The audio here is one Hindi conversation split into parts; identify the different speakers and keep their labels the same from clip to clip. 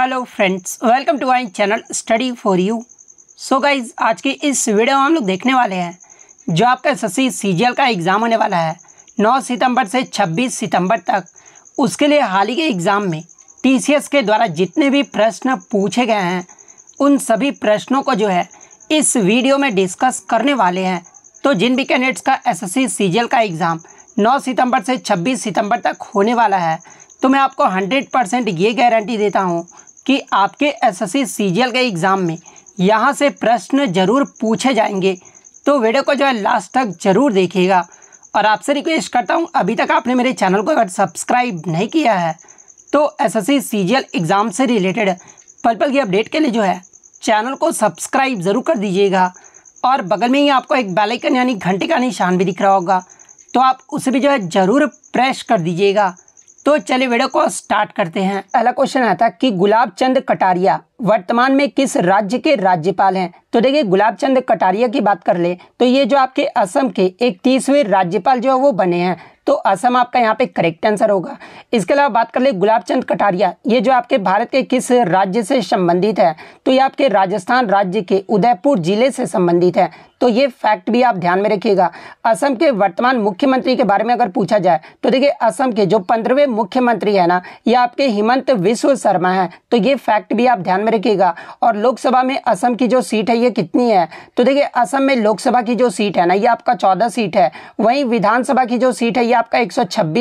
Speaker 1: hello friends welcome to my channel study for you so guys आज की इस वीडियो में हम लोग देखने वाले हैं जो आपका एस एस सी का एग्ज़ाम होने वाला है 9 सितंबर से 26 सितंबर तक उसके लिए हाल ही के एग्ज़ाम में टी के द्वारा जितने भी प्रश्न पूछे गए हैं उन सभी प्रश्नों को जो है इस वीडियो में डिस्कस करने वाले हैं तो जिन भी कैंडिडेट्स का एस एस का एग्ज़ाम नौ सितम्बर से छब्बीस सितम्बर तक होने वाला है तो मैं आपको 100 परसेंट ये गारंटी देता हूँ कि आपके एसएससी सीजीएल के एग्ज़ाम में यहाँ से प्रश्न ज़रूर पूछे जाएंगे तो वीडियो को जो है लास्ट तक ज़रूर देखिएगा और आपसे रिक्वेस्ट करता हूँ अभी तक आपने मेरे चैनल को अगर सब्सक्राइब नहीं किया है तो एसएससी सीजीएल एग्ज़ाम से रिलेटेड पल पल की अपडेट के लिए जो है चैनल को सब्सक्राइब ज़रूर कर दीजिएगा और बगल में ही आपको एक बेलाइकन यानी घंटे का निशान भी दिख रहा होगा तो आप उसे भी जो है ज़रूर प्रेस कर दीजिएगा तो चलिए वीडियो को स्टार्ट करते हैं पहला क्वेश्चन आता था कि गुलाब चंद कटारिया वर्तमान में किस राज्य के राज्यपाल हैं तो देखिए गुलाब चंद कटारिया की बात कर ले तो ये जो आपके असम के एक तीसवे राज्यपाल जो है वो बने हैं तो असम आपका यहाँ पे करेक्ट आंसर होगा इसके अलावा बात कर ले गुलाब चंद कटारिया ये जो आपके भारत के किस राज्य से संबंधित है तो ये आपके राजस्थान राज्य के उदयपुर जिले से संबंधित है तो ये फैक्ट भी आप ध्यान में रखिएगा असम के वर्तमान मुख्यमंत्री के बारे में अगर पूछा जाए तो देखिए असम के जो पंद्रहवें मुख्यमंत्री है ना ये आपके हिमंत विश्व शर्मा है तो ये फैक्ट भी आप ध्यान में रखिएगा और लोकसभा में असम की जो सीट है ये कितनी है तो देखिए असम में लोकसभा की जो सीट है ना ये आपका चौदह सीट है वहीं विधानसभा की जो सीट है ये आपका एक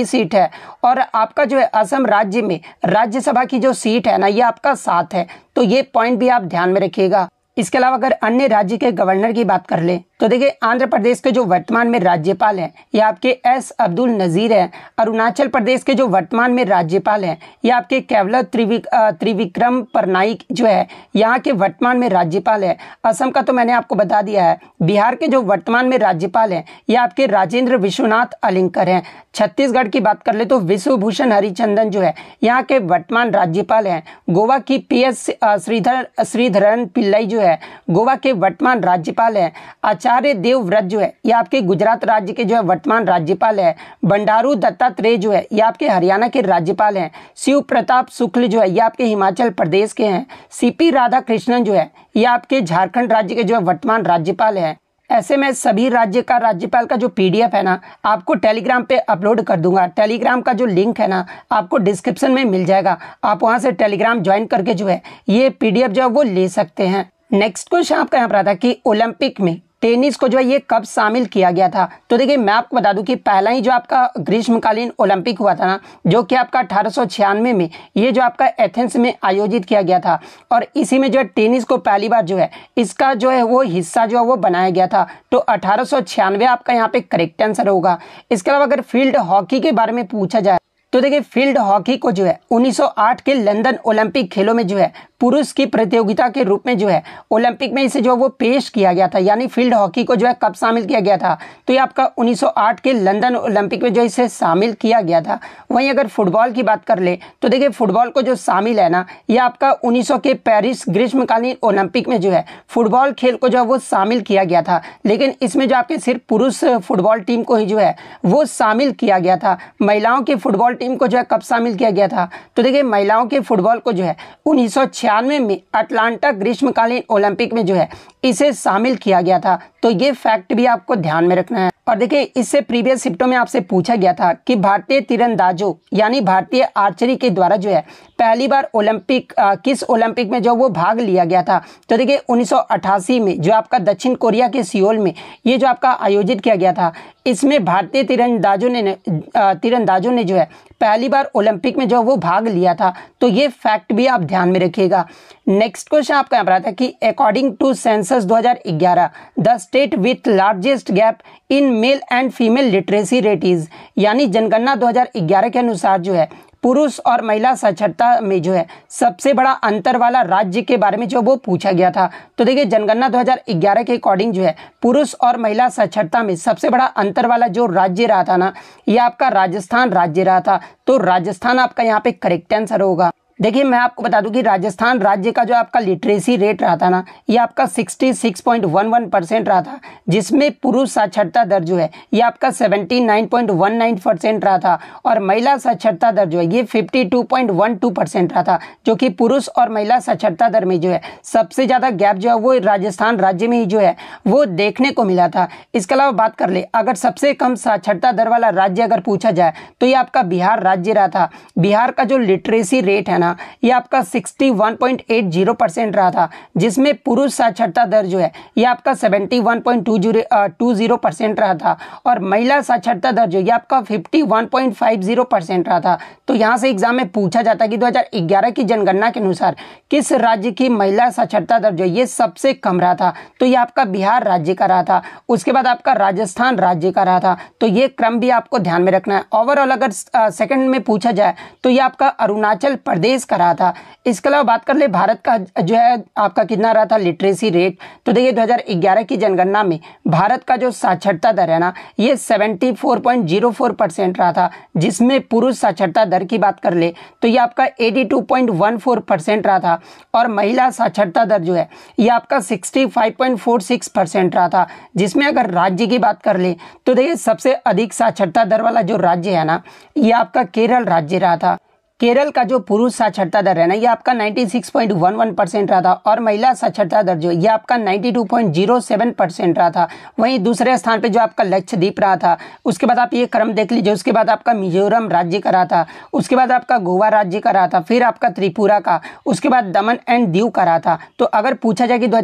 Speaker 1: सीट है और आपका जो है असम राज्य में राज्यसभा की जो सीट है ना ये आपका सात है तो ये पॉइंट भी आप ध्यान में रखिएगा इसके अलावा अगर अन्य राज्य के गवर्नर की बात कर ले तो देखिए आंध्र प्रदेश के जो वर्तमान में राज्यपाल हैं ये आपके एस अब्दुल नज़ीर हैं अरुणाचल प्रदेश के जो वर्तमान में राज्यपाल हैं ये आपके कैवल त्रिविक त्रिविक्रम परनाइक जो है यहाँ के वर्तमान में राज्यपाल है असम का तो मैंने आपको बता दिया है बिहार के जो वर्तमान में राज्यपाल है ये आपके राजेंद्र विश्वनाथ अलिंकर है छत्तीसगढ़ की बात कर ले तो विश्वभूषण हरिचंदन जो है यहाँ के वर्तमान राज्यपाल है गोवा की पी एस श्रीधर श्रीधरन पिल्लई जो है है गोवा के वर्तमान राज्यपाल है आचार्य देवव्रत जो है ये आपके गुजरात राज्य के जो है वर्तमान राज्यपाल है बंडारू दत्तात्रेय जो है ये आपके हरियाणा के राज्यपाल हैं शिव प्रताप शुक्ल जो है ये आपके हिमाचल प्रदेश के हैं सीपी राधा कृष्णन जो है ये आपके झारखंड राज्य के जो है वर्तमान राज्यपाल हैं ऐसे में सभी राज्य का राज्यपाल का जो पीडीएफ है ना आपको टेलीग्राम पे अपलोड कर दूंगा टेलीग्राम का जो लिंक है ना आपको डिस्क्रिप्शन में मिल जाएगा आप वहाँ से टेलीग्राम ज्वाइन करके जो है ये पीडीएफ जो है वो ले सकते हैं नेक्स्ट क्वेश्चन आपका यहाँ पर आता कि ओलंपिक में टेनिस को जो है ये कब शामिल किया गया था तो देखिए मैं आपको बता दूं कि पहला ही जो आपका ग्रीष्मकालीन ओलंपिक हुआ था ना जो कि आपका अठारह में ये जो आपका एथेंस में आयोजित किया गया था और इसी में जो है टेनिस को पहली बार जो है इसका जो है वो हिस्सा जो है वो बनाया गया था तो अठारह आपका यहाँ पे करेक्ट आंसर होगा इसके अलावा अगर फील्ड हॉकी के बारे में पूछा जाए तो देखिए फील्ड हॉकी को जो है 1908 के लंदन ओलंपिक खेलों में जो है पुरुष की प्रतियोगिता के रूप में जो है ओलंपिक में इसे जो वो पेश किया गया था यानी फील्ड हॉकी को जो है कब शामिल किया गया था तो ये आपका 1908 के लंदन ओलंपिक में जो इसे शामिल किया गया था वहीं अगर फुटबॉल की बात कर ले तो देखिए फुटबॉल को जो शामिल है ना ये आपका 1900 के पेरिस ग्रीष्मकालीन ओलंपिक में जो है फुटबॉल खेल को जो है वो शामिल किया गया था लेकिन इसमें जो आपके सिर्फ पुरुष फुटबॉल टीम को ही जो है वो शामिल किया गया था महिलाओं के फुटबॉल टीम को जो है कब शामिल किया गया था तो देखिए महिलाओं के फुटबॉल को जो है उन्नीस में अटलांटा ग्रीष्मकालीन ओलंपिक में जो है इसे शामिल किया गया था तो ये फैक्ट भी आपको ध्यान में रखना है और देखिए इससे प्रीवियस शिफ्टों में आपसे पूछा गया था कि भारतीय तीरंदाजों यानी भारतीय आर्चरी के द्वारा जो है पहली बार ओलंपिक किस ओलंपिक में जो वो भाग लिया गया था तो देखिए 1988 में जो आपका दक्षिण कोरिया के सियोल में ये जो आपका आयोजित किया गया था इसमें भारतीय तीरंदाजों ने तीरंदाजों ने जो है पहली बार ओलंपिक में जो वो भाग लिया था तो ये फैक्ट भी आप ध्यान में रखिएगा नेक्स्ट क्वेश्चन आपका यहाँ पर आता है कि according to sense census 2011 the state with largest gap in male and female literacy rate is यानी जनगणना 2011 के अनुसार जो है पुरुष और महिला साक्षरता में जो है सबसे बड़ा अंतर वाला राज्य के बारे में जो वो पूछा गया था तो देखिए जनगणना 2011 के अकॉर्डिंग जो है पुरुष और महिला साक्षरता में सबसे बड़ा अंतर वाला जो राज्य रहा था ना ये आपका राजस्थान राज्य रहा था तो राजस्थान आपका यहाँ पे करेक्ट आंसर होगा देखिए मैं आपको बता दूं कि राजस्थान राज्य का जो आपका लिटरेसी रेट रहा था ना ये आपका 66.11 परसेंट रहा था जिसमें पुरुष साक्षरता दर जो है ये आपका 79.19 परसेंट रहा था और महिला साक्षरता दर जो है ये 52.12 परसेंट रहा था जो कि पुरुष और महिला साक्षरता दर में जो है सबसे ज़्यादा गैप जो है वो राजस्थान राज्य में ही जो है वो देखने को मिला था इसके अलावा बात कर ले अगर सबसे कम साक्षरता दर वाला राज्य अगर पूछा जाए तो ये आपका बिहार राज्य रहा था बिहार का जो लिटरेसी रेट है ना ना ये आपका 61.80 परसेंट रहा था जिसमें पुरुष साक्षरता दर जो है ये आपका 71.20 परसेंट रहा था और महिला साक्षरता दर जो ये आपका 51.50 परसेंट रहा था तो यहाँ से एग्जाम में पूछा जाता कि 2011 की जनगणना के अनुसार किस राज्य की महिला साक्षरता दर जो ये सबसे कम रहा था तो ये आपका बिहार राज्य का रहा था उसके बाद आपका राजस्थान राज्य का रहा था तो ये क्रम भी आपको ध्यान में रखना है ओवरऑल अगर सेकंड में पूछा जाए तो ये आपका अरुणाचल प्रदेश तेईस का रहा था इसके अलावा बात कर ले भारत का जो है आपका कितना रहा था लिटरेसी रेट तो देखिए 2011 की जनगणना में भारत का जो साक्षरता दर है ना ये 74.04 परसेंट रहा था जिसमें पुरुष साक्षरता दर की बात कर ले तो ये आपका 82.14 परसेंट रहा था और महिला साक्षरता दर जो है ये आपका 65.46 परसेंट रहा था जिसमें अगर राज्य की बात कर ले तो देखिए सबसे अधिक साक्षरता दर वाला जो राज्य है ना ये आपका केरल राज्य रहा था केरल का जो पुरुष साक्षरता दर है ना ये आपका 96.11 परसेंट रहा था और महिला साक्षरता दर जो ये आपका 92.07 परसेंट रहा था वहीं दूसरे स्थान पे जो आपका लक्षद्वीप रहा था उसके बाद आप ये क्रम देख लीजिए उसके बाद आपका मिजोरम राज्य का रहा था उसके बाद आपका गोवा राज्य का रहा था फिर आपका त्रिपुरा का उसके बाद दमन एंड दीव का रहा था तो अगर पूछा जाए कि दो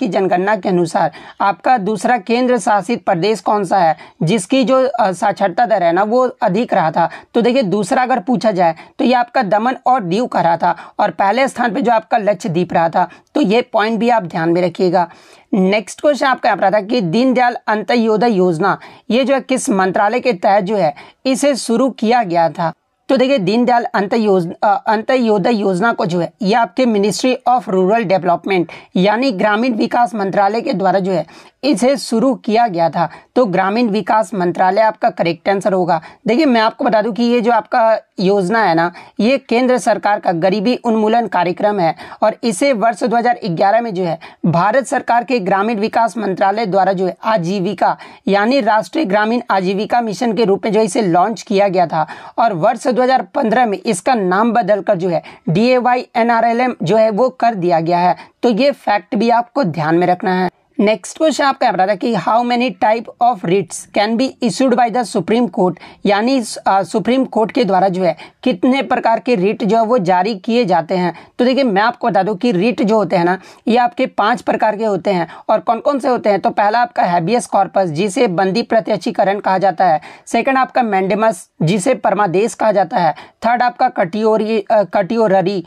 Speaker 1: की जनगणना के अनुसार आपका दूसरा केंद्र शासित प्रदेश कौन सा है जिसकी जो साक्षरता दर है ना वो अधिक रहा था तो देखिए दूसरा अगर पूछा जाए तो ये आपका दमन और दीव का रहा था और पहले स्थान पे जो आपका लक्षद्वीप रहा था तो ये पॉइंट भी आप ध्यान में रखिएगा नेक्स्ट क्वेश्चन आपका यहाँ पर था कि दीनदयाल अंत्योदय योजना ये जो है किस मंत्रालय के तहत जो है इसे शुरू किया गया था तो देखिए दीनदयाल अंत योजना, योजना को जो है ये आपके मिनिस्ट्री ऑफ रूरल डेवलपमेंट यानी ग्रामीण विकास मंत्रालय के द्वारा जो है इसे शुरू किया गया था तो ग्रामीण विकास मंत्रालय आपका करेक्ट आंसर होगा देखिए मैं आपको बता दूं कि ये जो आपका योजना है ना ये केंद्र सरकार का गरीबी उन्मूलन कार्यक्रम है और इसे वर्ष 2011 में जो है भारत सरकार के ग्रामीण विकास मंत्रालय द्वारा जो है आजीविका यानी राष्ट्रीय ग्रामीण आजीविका मिशन के रूप में जो इसे लॉन्च किया गया था और वर्ष 2015 में इसका नाम बदलकर जो है D A Y N R L M जो है वो कर दिया गया है तो ये फैक्ट भी आपको ध्यान में रखना है नेक्स्ट क्वेश्चन आपका बता था कि how many type of Ritz can be issued by the supreme court यानी सुप्रीम कोर्ट के द्वारा जो है कितने प्रकार के रिट जो है वो जारी किए जाते हैं तो देखिए मैं आपको बता दूं कि रिट जो होते हैं ना ये आपके पांच प्रकार के होते हैं और कौन कौन से होते हैं तो पहला आपका हैबियस कॉर्पस जिसे बंदी प्रत्यक्षीकरण कहा जाता है सेकेंड आपका मैंडेमस जिसे परमादेश कहा जाता है थर्ड आपका कटियोरी कटियोररी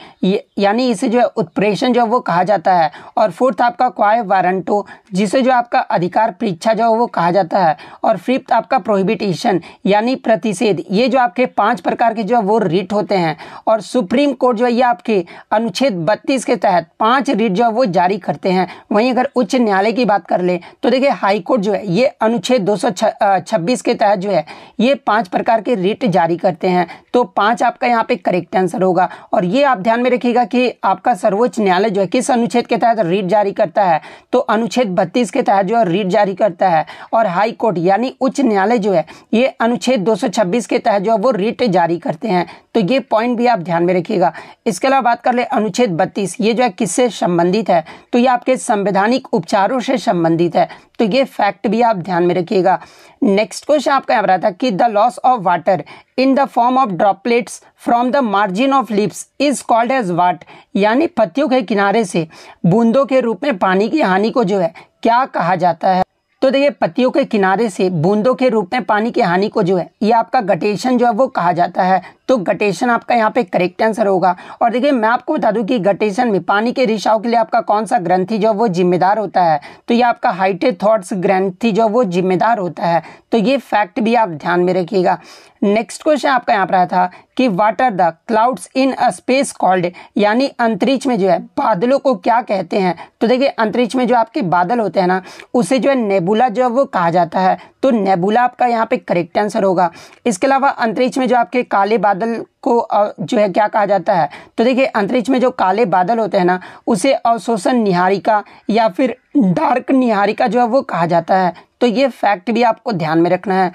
Speaker 1: यानी इसे जो है उत्प्रेषण जो है वो कहा जाता है और फोर्थ आपका क्वाय वारंटो जिसे जो आपका अधिकार परीक्षा जो वो कहा जाता है और फिफ्थ आपका प्रोहिबिटेशन यानी प्रतिषेध ये जो आपके पांच प्रकार के जो है वो रिट होते हैं और सुप्रीम कोर्ट जो है ये आपके अनुच्छेद बत्तीस के तहत पांच रिट जो है वो जारी करते हैं वहीं अगर उच्च न्यायालय की बात कर ले तो देखिए हाईकोर्ट जो है ये अनुच्छेद दो छब्बीस के तहत जो है ये पांच प्रकार के रिट जारी करते हैं तो पांच आपका यहाँ पे करेक्ट आंसर होगा और ये आप ध्यान में रखिएगा कि आपका सर्वोच्च न्यायालय जो है किस अनुच्छेद के तहत रिट जारी करता है तो अनुच्छेद अनुच्छेद बत्तीस के तहत जो है रीट जारी करता है और हाई कोर्ट यानी उच्च न्यायालय जो है ये अनुच्छेद 226 के तहत जो है वो रीट जारी करते हैं तो ये पॉइंट भी आप ध्यान में रखिएगा इसके अलावा बात कर ले अनुच्छेद बत्तीस ये जो है किससे संबंधित है तो ये आपके संवैधानिक उपचारों से संबंधित है तो ये फैक्ट भी आप ध्यान में रखिएगा नेक्स्ट क्वेश्चन आपका यहाँ रहा था कि the loss of water in the form of droplets from the margin of lips is called as वाट यानी पत्तियों के किनारे से बूंदों के रूप में पानी की हानि को जो है क्या कहा जाता है तो देखिए पत्तियों के किनारे से बूंदों के रूप में पानी की हानि को जो है ये आपका गटेशन जो है वो कहा जाता है तो गटेशन आपका यहाँ पे करेक्ट आंसर होगा और देखिए मैं आपको बता दूं कि गटेशन में पानी के रिसाव के लिए आपका कौन सा ग्रंथी जो वो जिम्मेदार होता है तो ये आपका हाइटे थॉट्स ग्रंथी जो वो जिम्मेदार होता है तो ये फैक्ट भी आप ध्यान में रखिएगा नेक्स्ट क्वेश्चन आपका यहाँ पर आया था कि what are the clouds in a space called यानी अंतरिक्ष में जो है बादलों को क्या कहते हैं तो देखिए अंतरिक्ष में जो आपके बादल होते हैं ना उसे जो है नेबुला जो है वो कहा जाता है तो नेबुला आपका यहाँ पे करेक्ट आंसर होगा इसके अलावा अंतरिक्ष में जो आपके काले बादल बादल को जो है क्या कहा जाता है तो देखिए अंतरिक्ष में जो काले बादल होते हैं ना उसे अवशोषण निहारिका या फिर डार्क निहारिका जो है वो कहा जाता है तो ये फैक्ट भी आपको ध्यान में रखना है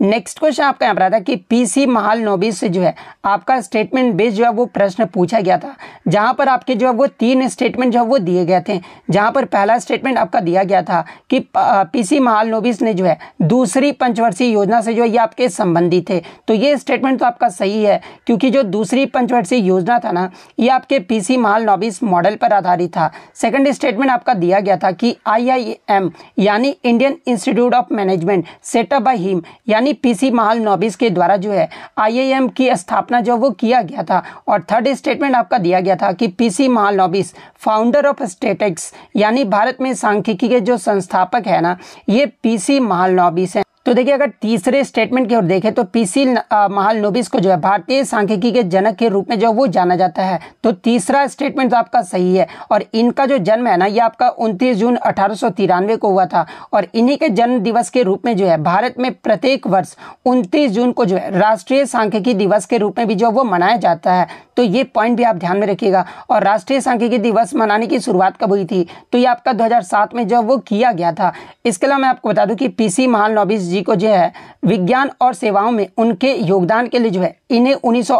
Speaker 1: नेक्स्ट क्वेश्चन आपका यहाँ पर है कि पीसी महाल नोबिस से जो है आपका स्टेटमेंट बेस्ड जो है वो प्रश्न पूछा गया था जहाँ पर आपके जो है वो तीन स्टेटमेंट जो है वो दिए गए थे जहाँ पर पहला स्टेटमेंट आपका दिया गया था कि पीसी महाल नोबिस ने जो है दूसरी पंचवर्षीय योजना से जो है ये आपके संबंधित है तो ये स्टेटमेंट तो आपका सही है क्योंकि जो दूसरी पंचवर्षीय योजना था ना ये आपके पीसी महाल नोबिस मॉडल पर आधारित था सेकंड स्टेटमेंट आपका दिया गया था कि एम यानी Indian institute of management set up by him यानी यानी पीसी महाल नोबिस के द्वारा जो है आईएएम की स्थापना जो वो किया गया था और थर्ड स्टेटमेंट आपका दिया गया था कि पीसी महाल नोबिस फाउंडर ऑफ स्टेटिक्स यानी भारत में सांख्यिकी के जो संस्थापक है ना ये पीसी महाल नोबिस है तो देखिए अगर तीसरे स्टेटमेंट की ओर देखें तो पीसी नोबिस को जो है भारतीय सांख्यिकी के जनक के रूप में जो वो जाना जाता है तो तीसरा स्टेटमेंट तो आपका सही है और इनका जो जन्म है ना ये आपका 29 जून अठारह को हुआ था और इन्हीं के जन्म दिवस के रूप में जो है भारत में प्रत्येक वर्ष उनतीस जून को जो है राष्ट्रीय सांख्यिकी दिवस के रूप में भी जो वो मनाया जाता है तो ये पॉइंट भी आप ध्यान में रखिएगा और राष्ट्रीय सांख्यिकी दिवस मनाने की शुरुआत कब हुई थी तो ये आपका दो में जो वो किया गया था इसके अलावा मैं आपको बता दूं कि पीसी महालनोबिस जी को जो है विज्ञान और सेवाओं में उनके योगदान के लिए जो है इन्हें उन्नीस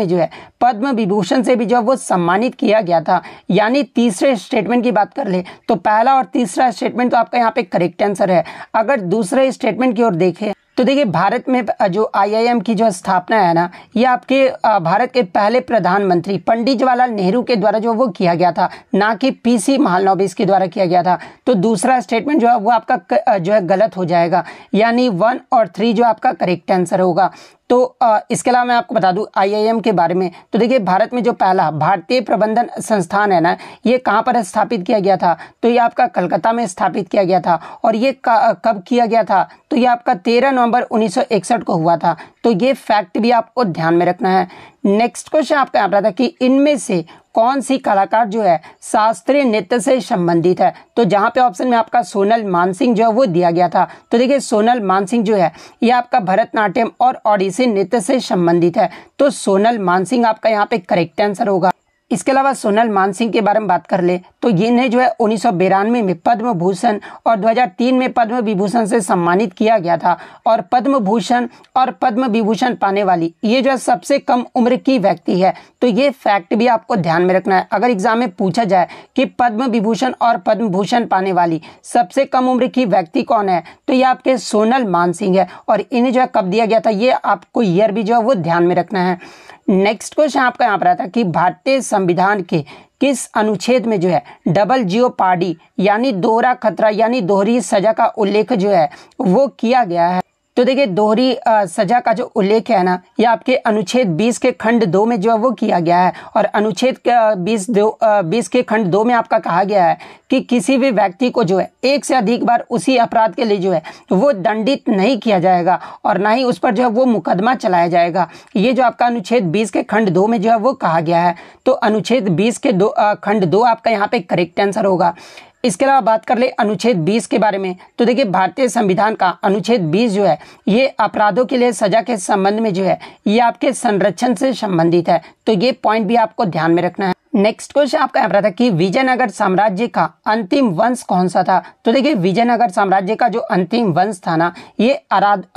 Speaker 1: में जो है पद्म विभूषण से भी जो है वो सम्मानित किया गया था यानी तीसरे स्टेटमेंट की बात कर ले तो पहला और तीसरा स्टेटमेंट तो आपका यहाँ पे करेक्ट आंसर है अगर दूसरे स्टेटमेंट की ओर देखें तो देखिए भारत में जो आईआईएम की जो स्थापना है ना ये आपके भारत के पहले प्रधानमंत्री पंडित जवाहरलाल नेहरू के द्वारा जो वो किया गया था ना कि पीसी महालनोबिस के द्वारा किया गया था तो दूसरा स्टेटमेंट जो है वो आपका जो है गलत हो जाएगा यानी वन और थ्री जो आपका करेक्ट आंसर होगा तो इसके अलावा मैं आपको बता दूं आईआईएम के बारे में तो देखिए भारत में जो पहला भारतीय प्रबंधन संस्थान है ना ये कहाँ पर स्थापित किया गया था तो ये आपका कलकत्ता में स्थापित किया गया था और ये कब किया गया था तो ये आपका तेरह नवंबर उन्नीस को हुआ था तो ये फैक्ट भी आपको ध्यान में रखना है नेक्स्ट क्वेश्चन आपका यहाँ पर था कि इनमें से कौन सी कलाकार जो है शास्त्रीय नृत्य से संबंधित है तो जहाँ पे ऑप्शन में आपका सोनल मानसिंह जो है वो दिया गया था तो देखिए सोनल मानसिंह जो है ये आपका भरतनाट्यम और ओडिसी नृत्य से संबंधित है तो सोनल मानसिंह आपका यहाँ पे करेक्ट आंसर होगा इसके अलावा सोनल मानसिंह के बारे में बात कर ले तो इन्हें जो है उन्नीस में पद्म भूषण और 2003 में पद्म विभूषण से सम्मानित किया गया था और पद्म भूषण और पद्म विभूषण पाने वाली ये जो है सबसे कम उम्र की व्यक्ति है तो ये फैक्ट भी आपको ध्यान में रखना है अगर एग्जाम में पूछा जाए कि पद्म विभूषण और पद्म भूषण पाने वाली सबसे कम उम्र की व्यक्ति कौन है तो ये आपके सोनल मानसिंह है और इन्हें जो है कब दिया गया था ये आपको ईयर भी जो है वो ध्यान में रखना है नेक्स्ट क्वेश्चन आपका यहाँ पर आता है कि भारतीय संविधान के किस अनुच्छेद में जो है डबल जियो पार्टी यानी दोहरा खतरा यानी दोहरी सजा का उल्लेख जो है वो किया गया है तो देखिए दोहरी सजा का जो उल्लेख है ना ये आपके अनुच्छेद 20 के खंड दो में जो है वो किया गया है और अनुच्छेद बीस दो बीस के खंड दो में आपका कहा गया है कि किसी भी व्यक्ति को जो है एक से अधिक बार उसी अपराध के लिए जो है वो दंडित नहीं किया जाएगा और ना ही उस पर जो है वो मुकदमा चलाया जाएगा ये जो आपका अनुच्छेद बीस के खंड दो में जो है वो कहा गया है तो अनुच्छेद बीस के दो खंड दो आपका यहाँ पे करेक्ट आंसर होगा इसके अलावा बात कर ले अनुच्छेद 20 के बारे में तो देखिए भारतीय संविधान का अनुच्छेद 20 जो है ये अपराधों के लिए सजा के संबंध में जो है ये आपके संरक्षण से संबंधित है तो ये पॉइंट भी आपको ध्यान में रखना है नेक्स्ट क्वेश्चन आपका यहाँ पर था कि विजयनगर साम्राज्य का अंतिम वंश कौन सा था तो देखिए विजयनगर साम्राज्य का जो अंतिम वंश था ना ये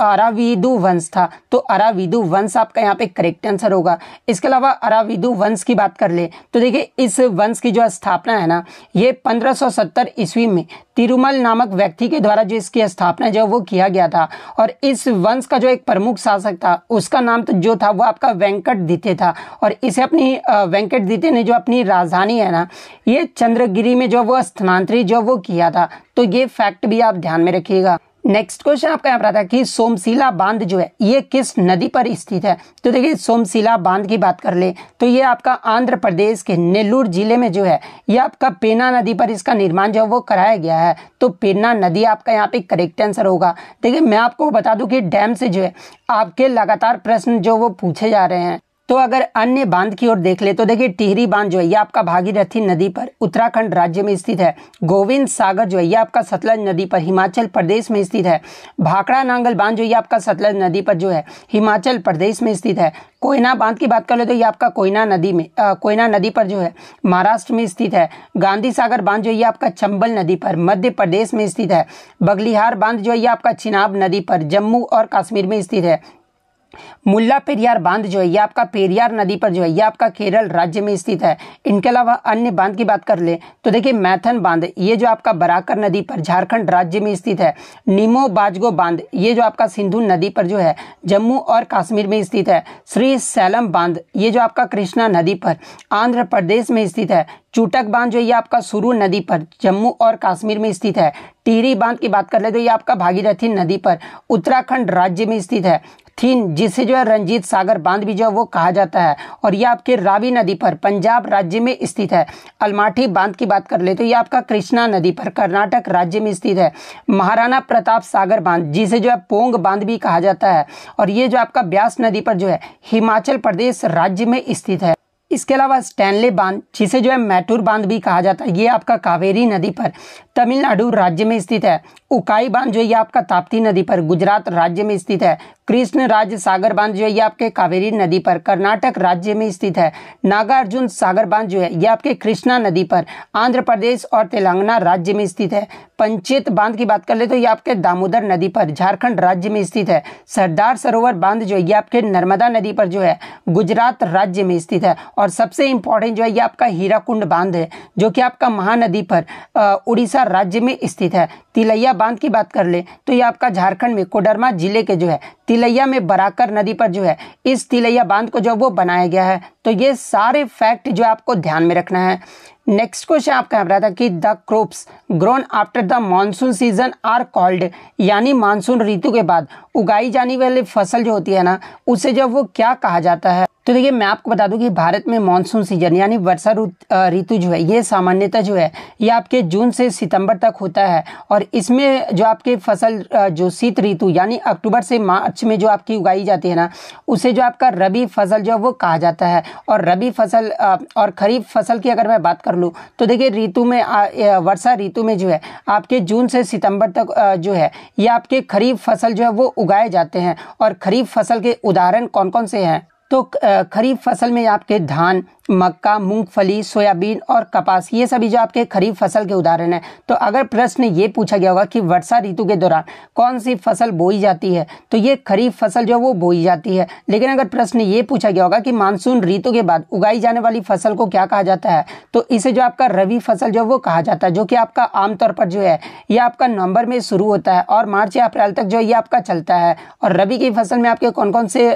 Speaker 1: अराविदु वंश था तो अराविदु वंश आपका यहाँ पे करेक्ट आंसर होगा इसके अलावा अराविदु वंश की बात कर ले तो देखिए इस वंश की जो स्थापना है ना ये 1570 ईस्वी में तिरुमल नामक व्यक्ति के द्वारा जो इसकी स्थापना जो वो किया गया था और इस वंश का जो एक प्रमुख शासक था उसका नाम तो जो था वो आपका वेंकट द्वितीय था और इसे अपनी वेंकट द्वितीय ने जो अपनी राजधानी है ना ये चंद्रगिरी में जो वो स्थानांतरित जो वो किया था तो ये फैक्ट भी आप ध्यान में रखिएगा नेक्स्ट क्वेश्चन आपका यहाँ पर आता है कि सोमशिला बांध जो है ये किस नदी पर स्थित है तो देखिए सोमशिला बांध की बात कर ले तो ये आपका आंध्र प्रदेश के नेल्लूर जिले में जो है ये आपका पेना नदी पर इसका निर्माण जो है वो कराया गया है तो पेना नदी आपका यहाँ पे करेक्ट आंसर होगा देखिए मैं आपको बता दूं कि डैम से जो है आपके लगातार प्रश्न जो वो पूछे जा रहे हैं तो अगर अन्य बांध की ओर देख ले तो देखिए टिहरी बांध जो है ये आपका भागीरथी नदी पर उत्तराखंड राज्य में स्थित है गोविंद सागर जो है ये आपका सतलज नदी पर हिमाचल प्रदेश में स्थित है भाखड़ा नांगल बांध जो ये आपका सतलज नदी पर जो है हिमाचल प्रदेश में स्थित है कोयना बांध की बात कर ले तो ये आपका कोयना नदी में कोयना नदी पर जो है महाराष्ट्र में स्थित है गांधी सागर बांध जो ये आपका चंबल नदी पर मध्य प्रदेश में स्थित है बगलिहार बांध जो ये आपका चिनाब नदी पर जम्मू और कश्मीर में स्थित है मुल्ला पेरियार बांध जो है ये आपका पेरियार नदी पर जो है ये आपका केरल राज्य में स्थित है इनके अलावा अन्य बांध की बात कर ले तो देखिए मैथन बांध ये जो आपका बराकर नदी पर झारखंड राज्य में स्थित है निमो बाजगो बांध ये जो आपका सिंधु नदी पर जो है जम्मू और कश्मीर में स्थित है श्री सैलम बांध ये जो आपका कृष्णा नदी पर आंध्र प्रदेश में स्थित है चूटक बांध जो ये आपका सुरू नदी पर जम्मू और कश्मीर में स्थित है टीरी बांध की बात कर ले तो ये आपका भागीरथी नदी पर उत्तराखंड राज्य में स्थित है थीन जिसे जो है रंजीत सागर बांध भी जो है वो कहा जाता है और यह आपके रावी नदी पर पंजाब राज्य में स्थित है अलमाठी बांध की बात कर ले तो यह आपका कृष्णा नदी पर कर्नाटक राज्य में स्थित है महाराणा प्रताप सागर बांध जिसे जो है पोंग बांध भी कहा जाता है और ये जो आपका ब्यास नदी पर जो है हिमाचल प्रदेश राज्य में स्थित है इसके अलावा स्टैनले बांध जिसे जो है मैटूर बांध भी कहा जाता है ये आपका कावेरी नदी पर तमिलनाडु राज्य में स्थित है उकाई बांध जो है ये आपका ताप्ती नदी पर गुजरात राज्य में स्थित है कृष्ण राज्य सागर बांध जो है ये आपके कावेरी नदी पर कर्नाटक राज्य में स्थित है नागार्जुन सागर बांध जो है ये आपके कृष्णा नदी पर आंध्र प्रदेश और तेलंगाना राज्य में स्थित है पंचेत बांध की बात कर ले तो ये आपके दामोदर नदी पर झारखंड राज्य में स्थित है सरदार सरोवर बांध जो है ये आपके नर्मदा नदी पर जो है गुजरात राज्य में स्थित है और सबसे इम्पोर्टेंट जो है ये आपका हीराकुंड बांध है जो कि आपका महानदी पर उड़ीसा राज्य में स्थित है तिलैया बांध की बात कर ले तो ये आपका झारखंड में कोडरमा जिले के जो है तिलैया में बराकर नदी पर जो है इस तिलैया बांध को जो वो बनाया गया है तो ये सारे फैक्ट जो आपको ध्यान में रखना है नेक्स्ट क्वेश्चन आपका रहा था कि the crop grown after the monsoon season are called यानी मानसून ऋतु के बाद उगाई जाने वाली फसल जो होती है ना उसे जब वो क्या कहा जाता है तो देखिए मैं आपको बता दूं कि भारत में मानसून सीजन यानी वर्षा ऋतु जो है ये सामान्यतः जो है ये आपके जून से सितंबर तक होता है और इसमें जो आपके फसल जो शीत ऋतु यानी अक्टूबर से मार्च में जो आपकी उगाई जाती है ना उसे जो आपका रबी फसल जो है वो कहा जाता है और रबी फसल और खरीफ फसल की अगर मैं बात करूँ लूँ तो देखिए ऋतु में वर्षा ऋतु में जो है आपके जून से सितंबर तक जो है ये आपके खरीफ फसल जो है वो उगाए जाते हैं और खरीफ फसल के उदाहरण कौन कौन से हैं तो खरीफ फसल में आपके धान मक्का मूंगफली सोयाबीन और कपास ये सभी जो आपके खरीफ फसल के उदाहरण हैं तो अगर प्रश्न ये पूछा गया होगा कि वर्षा ऋतु के दौरान कौन सी फसल बोई जाती है तो ये खरीफ फसल जो है वो बोई जाती है लेकिन अगर प्रश्न ये पूछा गया होगा कि मानसून ऋतु के बाद उगाई जाने वाली फसल को क्या कहा जाता है तो इसे जो आपका रबी फसल जो है वो कहा जाता है जो कि आपका आमतौर पर जो है ये आपका नवंबर में शुरू होता है और मार्च या अप्रैल तक जो ये आपका चलता है और रबी की फसल में आपके कौन कौन से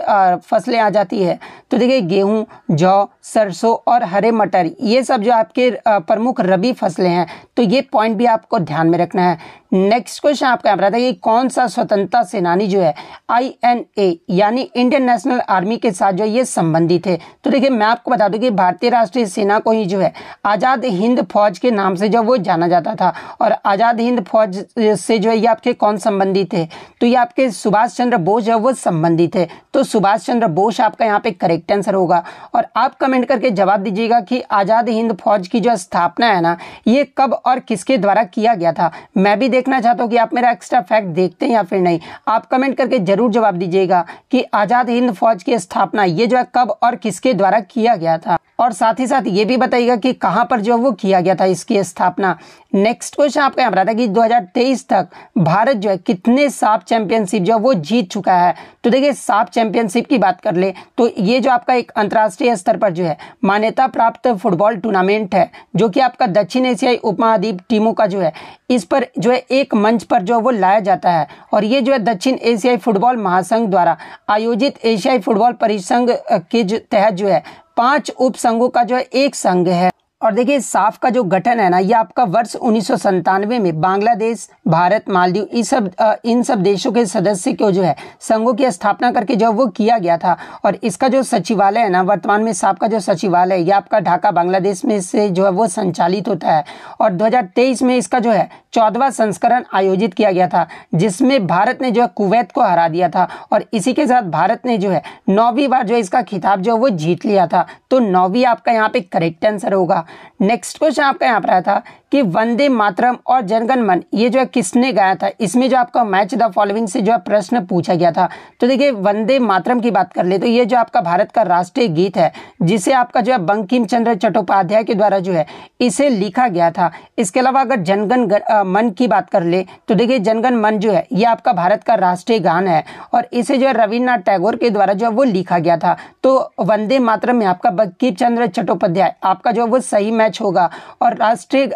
Speaker 1: फसलें आ जाती है तो देखिए गेहूँ जौ सरसों सरसों और हरे मटर ये सब जो आपके प्रमुख रबी फसलें हैं तो ये पॉइंट भी आपको ध्यान में रखना है नेक्स्ट क्वेश्चन आपका यहाँ पर आता है कि कौन सा स्वतंत्रता सेनानी जो है आई एन ए यानी इंडियन नेशनल आर्मी के साथ जो है ये संबंधित है तो देखिए मैं आपको बता दूं कि भारतीय राष्ट्रीय सेना को ही जो है आज़ाद हिंद फौज के नाम से जो वो जाना जाता था और आज़ाद हिंद फौज से जो है ये आपके कौन संबंधित है तो ये आपके सुभाष चंद्र बोस जो वो संबंधित है तो सुभाष चंद्र बोस आपका यहाँ पे करेक्ट आंसर होगा और आप कमेंट करके जवाब दीजिएगा कि आज़ाद हिंद फौज की जो स्थापना है ना ये कब और किसके द्वारा किया गया था मैं भी देख देखना चाहते हो कि आप मेरा एक्स्ट्रा फैक्ट देखते हैं या फिर नहीं आप कमेंट करके ज़रूर जवाब दीजिएगा कि आज़ाद हिंद फौज की स्थापना ये जो है कब और किसके द्वारा किया गया था और साथ ही साथ ये भी बताइएगा कि कहां पर जो वो किया गया था इसकी स्थापना नेक्स्ट क्वेश्चन आपका यहाँ है कि 2023 तक भारत जो है कितने साफ चैंपियनशिप जो है वो जीत चुका है तो देखिए साफ चैंपियनशिप की बात कर ले तो ये जो आपका एक अंतर्राष्ट्रीय स्तर पर जो है मान्यता प्राप्त फुटबॉल टूर्नामेंट है जो कि आपका दक्षिण एशियाई उपमहाद्वीप टीमों का जो है इस पर जो है एक मंच पर जो है वो लाया जाता है और ये जो है दक्षिण एशियाई फुटबॉल महासंघ द्वारा आयोजित एशियाई फुटबॉल परिसंघ के तहत जो है पांच उपसंघों का जो है एक संघ है और देखिए साफ का जो गठन है ना ये आपका वर्ष उन्नीस में बांग्लादेश भारत मालदीव इस सब इन सब देशों के सदस्य को जो है संघों की स्थापना करके जो वो किया गया था और इसका जो सचिवालय है ना वर्तमान में साफ का जो सचिवालय है ये आपका ढाका बांग्लादेश में से जो है वो संचालित होता है और 2023 में इसका जो है चौदवा संस्करण आयोजित किया गया था जिसमें भारत ने जो है कुवैत को हरा दिया था और इसी के साथ भारत ने जो है नौवीं बार जो इसका खिताब जो है वो जीत लिया था तो नौवीं आपका यहाँ पे करेक्ट आंसर होगा नेक्स्ट क्वेश्चन आपका यहाँ पर आया था कि वंदे मातरम और जनगण मन ये जो है किसने गाया था इसमें जो आपका मैच द फॉलोइंग से जो है प्रश्न पूछा गया था तो देखिए वंदे मातरम की बात कर ले तो ये जो आपका भारत का राष्ट्रीय गीत है जिसे आपका जो है बंकिम चंद्र चट्टोपाध्याय के द्वारा जो है इसे लिखा गया था इसके अलावा अगर जनगण मन की बात कर ले तो देखिए जनगण मन जो है ये आपका भारत का राष्ट्रीय गान है और इसे जो है रविन्द्रनाथ टैगोर के द्वारा जो है वो लिखा गया था तो वंदे मातरम में आपका बंकिम चंद्र चट्टोपाध्याय आपका जो है वो सही मैच होगा और राष्ट्रीय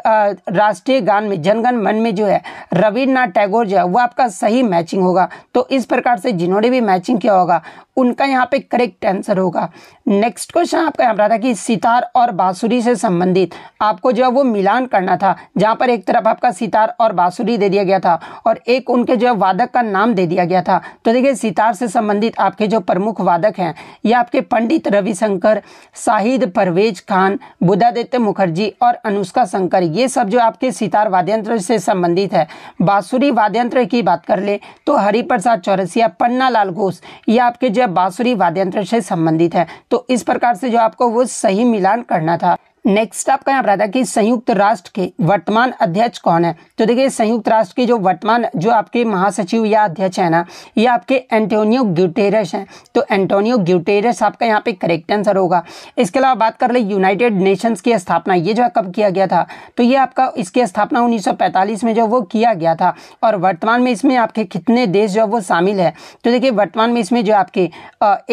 Speaker 1: राष्ट्रीय गान में जनगण मन में जो है रविन्द्रनाथ टैगोर जो है वो आपका सही मैचिंग होगा तो इस प्रकार से जिन्होंने भी मैचिंग किया होगा उनका यहाँ पे करेक्ट आंसर होगा नेक्स्ट क्वेश्चन आपका यहाँ पर था कि सितार और बांसुरी से संबंधित आपको जो है वो मिलान करना था जहाँ पर एक तरफ आपका सितार और बांसुरी दे दिया गया था और एक उनके जो है वादक का नाम दे दिया गया था तो देखिए सितार से संबंधित आपके जो प्रमुख वादक हैं ये आपके पंडित रविशंकर शाहिद परवेज खान बुद्धादित्य मुखर्जी और अनुष्का शंकर ये सब जो आपके सितार वाद्यंत्र से संबंधित है बाँसुरी वाद्यंत्र की बात कर ले तो हरिप्रसाद चौरसिया पन्ना लाल घोष ये आपके जो बाँसुरी वाद्यंत्र से संबंधित है तो इस प्रकार से जो आपको वो सही मिलान करना था नेक्स्ट आपका यहाँ पर आता है कि संयुक्त राष्ट्र के वर्तमान अध्यक्ष कौन है तो देखिए संयुक्त राष्ट्र के जो वर्तमान जो आपके महासचिव या अध्यक्ष है ना ये आपके एंटोनियो ग्यूटेरस हैं तो एंटोनियो ग्यूटेरस आपका यहाँ पे करेक्ट आंसर होगा इसके अलावा बात कर ले यूनाइटेड नेशंस की स्थापना ये जो है कब किया गया था तो ये आपका इसकी स्थापना उन्नीस में जो वो किया गया था और वर्तमान में इसमें आपके कितने देश जो है वो शामिल है तो देखिए वर्तमान में इसमें जो आपके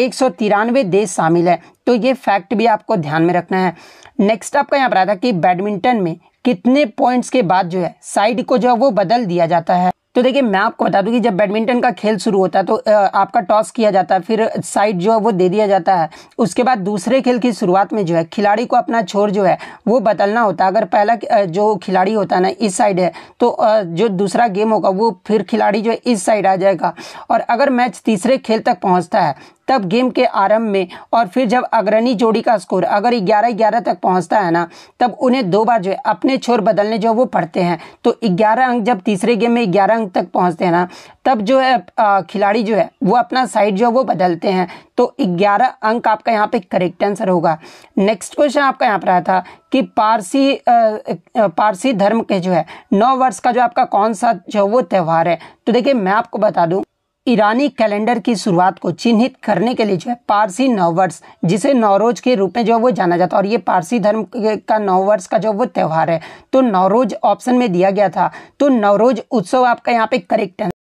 Speaker 1: एक देश शामिल है तो ये फैक्ट भी आपको ध्यान में रखना है नेक्स्ट आपका यहाँ पर आया था कि बैडमिंटन में कितने पॉइंट्स के बाद जो है साइड को जो है वो बदल दिया जाता है तो देखिए मैं आपको बता दूं कि जब बैडमिंटन का खेल शुरू होता है तो आपका टॉस किया जाता है फिर साइड जो है वो दे दिया जाता है उसके बाद दूसरे खेल की शुरुआत में जो है खिलाड़ी को अपना छोर जो है वो बदलना होता है अगर पहला जो खिलाड़ी होता है ना इस साइड है तो जो दूसरा गेम होगा वो फिर खिलाड़ी जो है इस साइड आ जाएगा और अगर मैच तीसरे खेल तक पहुँचता है तब गेम के आरंभ में और फिर जब अग्रणी जोड़ी का स्कोर अगर ग्यारह ग्यारह तक पहुंचता है ना तब उन्हें दो बार जो है अपने छोर बदलने जो वो पढ़ते हैं तो ग्यारह अंक जब तीसरे गेम में ग्यारह अंक तक पहुंचते हैं ना तब जो है खिलाड़ी जो है वो अपना साइड जो है वो बदलते हैं तो ग्यारह अंक आपका यहाँ पे करेक्ट आंसर होगा नेक्स्ट क्वेश्चन आपका यहाँ पर आया था कि पारसी आ, पारसी धर्म के जो है नौ वर्ष का जो आपका कौन सा जो वो त्यौहार है तो देखिए मैं आपको बता दूं ईरानी कैलेंडर की शुरुआत को चिन्हित करने के लिए जो है पारसी नववर्ष जिसे नवरोज के रूप में जो है वो जाना जाता है और ये पारसी धर्म का नववर्ष का जो वो त्यौहार है तो नवरोज ऑप्शन में दिया गया था तो नवरोज उत्सव आपका यहाँ पे करेक्ट है